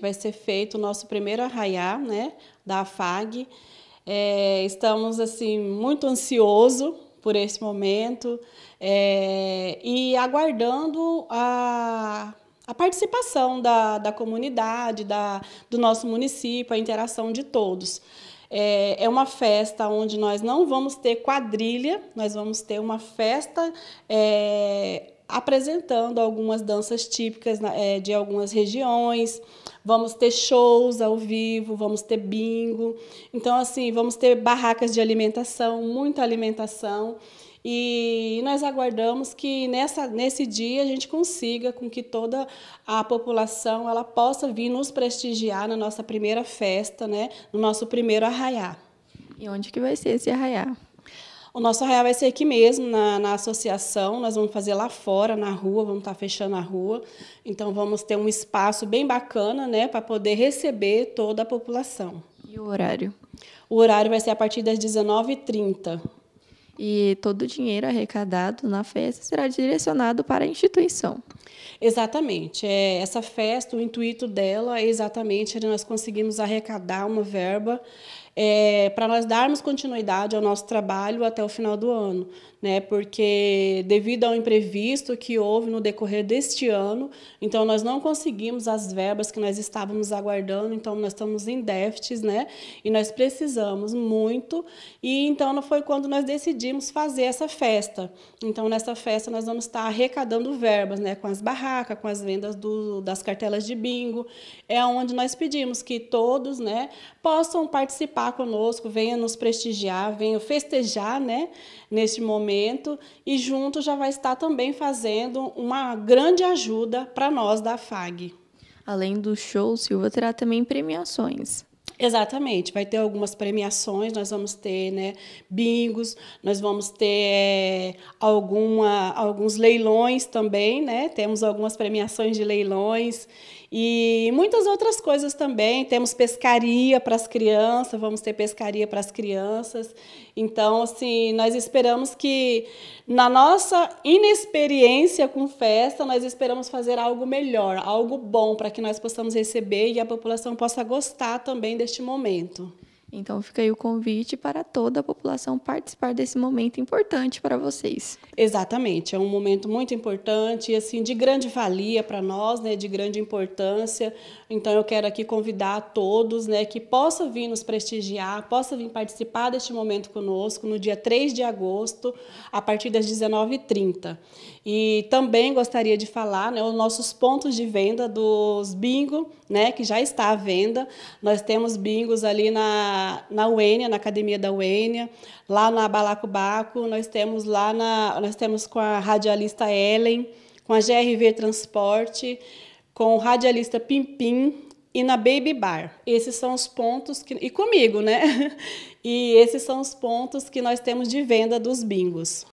Vai ser feito o nosso primeiro arraiá, né, da AFAG. É, estamos assim muito ansioso por esse momento é, e aguardando a, a participação da, da comunidade, da, do nosso município, a interação de todos. É, é uma festa onde nós não vamos ter quadrilha, nós vamos ter uma festa é, apresentando algumas danças típicas é, de algumas regiões. Vamos ter shows ao vivo, vamos ter bingo. Então, assim, vamos ter barracas de alimentação, muita alimentação. E nós aguardamos que nessa, nesse dia a gente consiga com que toda a população ela possa vir nos prestigiar na nossa primeira festa, né? no nosso primeiro arraiá. E onde que vai ser esse arraiá? O nosso arraial vai ser aqui mesmo, na, na associação. Nós vamos fazer lá fora, na rua, vamos estar tá fechando a rua. Então, vamos ter um espaço bem bacana, né, para poder receber toda a população. E o horário? O horário vai ser a partir das 19h30 e todo o dinheiro arrecadado na festa será direcionado para a instituição. Exatamente. É, essa festa, o intuito dela é exatamente nós conseguimos arrecadar uma verba é, para nós darmos continuidade ao nosso trabalho até o final do ano, né? Porque devido ao imprevisto que houve no decorrer deste ano, então nós não conseguimos as verbas que nós estávamos aguardando, então nós estamos em déficits, né? E nós precisamos muito. E então foi quando nós decidimos decidimos fazer essa festa. Então, nessa festa, nós vamos estar arrecadando verbas, né, com as barracas, com as vendas do, das cartelas de bingo. É onde nós pedimos que todos, né, possam participar conosco, venham nos prestigiar, venham festejar, né, neste momento. E junto já vai estar também fazendo uma grande ajuda para nós da FAG. Além do show, Silva terá também premiações. Exatamente, vai ter algumas premiações, nós vamos ter né, bingos, nós vamos ter eh, alguma, alguns leilões também, né? Temos algumas premiações de leilões e muitas outras coisas também. Temos pescaria para as crianças, vamos ter pescaria para as crianças. Então, assim, nós esperamos que na nossa inexperiência com festa, nós esperamos fazer algo melhor, algo bom para que nós possamos receber e a população possa gostar também deste neste momento. Então fica aí o convite para toda a população participar desse momento importante para vocês. Exatamente, é um momento muito importante e assim de grande valia para nós, né, de grande importância. Então eu quero aqui convidar a todos, né, que possa vir nos prestigiar, possa vir participar deste momento conosco no dia 3 de agosto, a partir das 19h30. E também gostaria de falar, né, os nossos pontos de venda dos bingo, né, que já está à venda. Nós temos bingos ali na na, Uênia, na Academia da Uênia, lá na Balacobaco, nós temos lá na, nós temos com a radialista Ellen, com a GRV Transporte, com o radialista Pimpim e na Baby Bar. Esses são os pontos que e comigo, né? E esses são os pontos que nós temos de venda dos bingos.